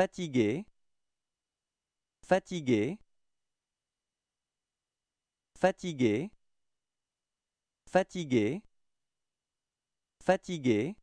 fatigué fatigué fatigué fatigué fatigué